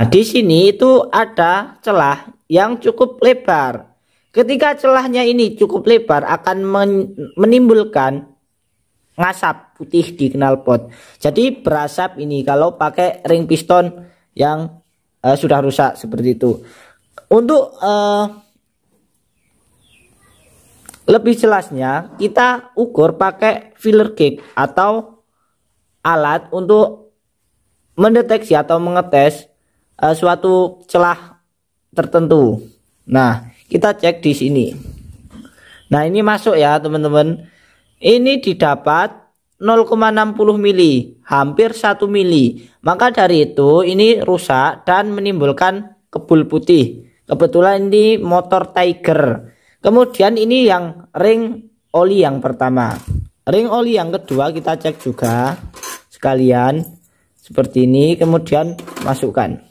Nah, di sini itu ada celah yang cukup lebar. Ketika celahnya ini cukup lebar akan menimbulkan ngasap putih di knalpot. Jadi berasap ini kalau pakai ring piston yang uh, sudah rusak seperti itu. Untuk uh, lebih jelasnya kita ukur pakai filler gauge atau alat untuk mendeteksi atau mengetes uh, suatu celah tertentu. Nah, kita cek di sini. Nah, ini masuk ya, teman-teman. Ini didapat 0,60 mili, hampir 1 mili. Maka dari itu ini rusak dan menimbulkan kebul putih. Kebetulan ini motor Tiger. Kemudian ini yang ring oli yang pertama. Ring oli yang kedua kita cek juga sekalian seperti ini kemudian masukkan.